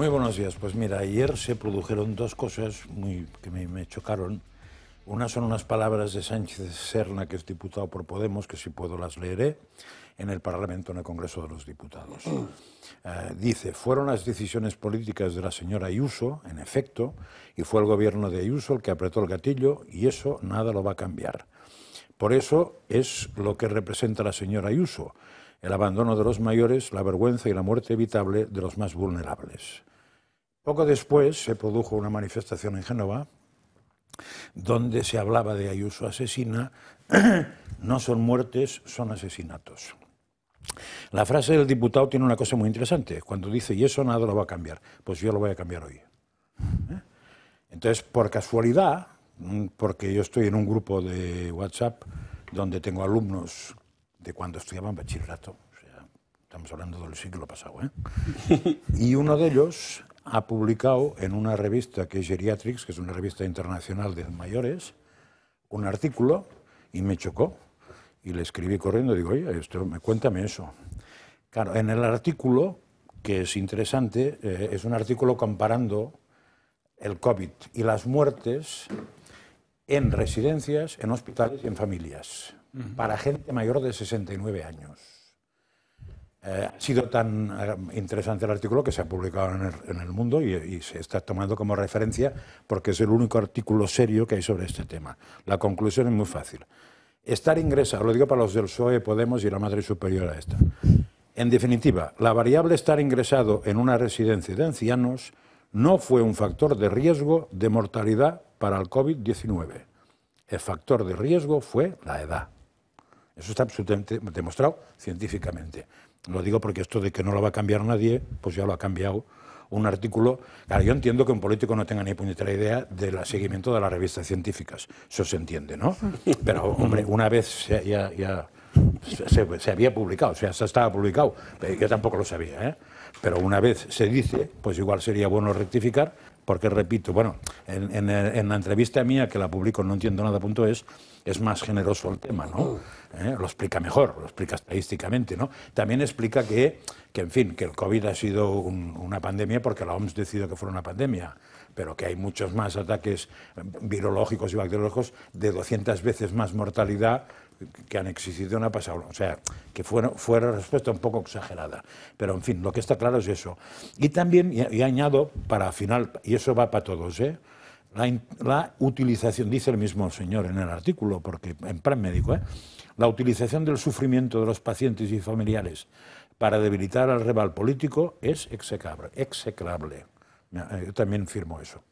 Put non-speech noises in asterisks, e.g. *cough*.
Muy buenos días. Pues mira, ayer se produjeron dos cosas muy, que me, chocaron. Una son unas palabras de Sánchez Serna, que es diputado por Podemos, que si puedo las leeré, en el Parlamento, en el Congreso de los Diputados. *clears throat* Eh, dice, fueron las decisiones políticas de la señora Ayuso, en efecto, y fue el gobierno de Ayuso el que apretó el gatillo y eso nada lo va a cambiar. Por eso es lo que representa la señora Ayuso, el abandono de los mayores, la vergüenza y la muerte evitable de los más vulnerables. Poco después se produjo una manifestación en Génova donde se hablaba de Ayuso asesina. *clears throat* No son muertes, son asesinatos. La frase del diputado tiene una cosa muy interesante. Cuando dice, y eso nada lo va a cambiar, pues yo lo voy a cambiar hoy. ¿Eh? Entonces, por casualidad, mm, porque yo estoy en un grupo de WhatsApp donde tengo alumnos de cuando estudiaban bachillerato, o sea, estamos hablando del siglo pasado, ¿eh? *laughs* y uno de ellos ha publicado en una revista que es Geriatrics, que es una revista internacional de mayores, un artículo y me chocó. Y le escribí corriendo, digo, oye, esto, cuéntame eso. Claro, en el artículo, que es interesante, eh, es un artículo comparando el COVID y las muertes en residencias, en hospitales y en familias, para gente mayor de 69 años. Eh, ha sido tan eh, interesante el artículo que se ha publicado en el, mundo y, se está tomando como referencia porque es el único artículo serio que hay sobre este tema. La conclusión es muy fácil. Estar ingresado, lo digo para los del PSOE, Podemos y la madre superior a esta. En definitiva, la variable estar ingresado en una residencia de ancianos no fue un factor de riesgo de mortalidad para el COVID-19. El factor de riesgo fue la edad. Eso está absolutamente demostrado científicamente. Lo digo porque esto de que no lo va a cambiar nadie, pues ya lo ha cambiado un artículo. Claro, yo entiendo que un político no tenga ni puñetera idea del seguimiento de las revistas científicas. Eso se entiende, ¿no? *laughs* Pero, hombre, una vez ya, se, había publicado, o sea, se estaba publicado. pero eh, Yo tampoco lo sabía, ¿eh? Pero una vez se dice, pues igual sería bueno rectificar, porque repito, bueno, en, la entrevista mía que la publico no entiendo nada.es, es más generoso el tema, ¿no? Eh, lo explica mejor, lo explica estadísticamente, ¿no? También explica que, en fin, que el COVID ha sido una pandemia porque la OMS decidió que fuera una pandemia pero que hay muchos más ataques eh, virológicos y bacteriológicos de 200 veces más mortalidad que han existido en la pasada. O sea, que fue, una respuesta un poco exagerada. Pero, en fin, lo que está claro es eso. Y también, y, y añado, para final, y eso va para todos, ¿eh? la, utilización, dice el mismo señor en el artículo, porque en plan médico, ¿eh? la utilización del sufrimiento de los pacientes y familiares para debilitar al rival político es execrable. execrable. Eh, yo también firmo eso.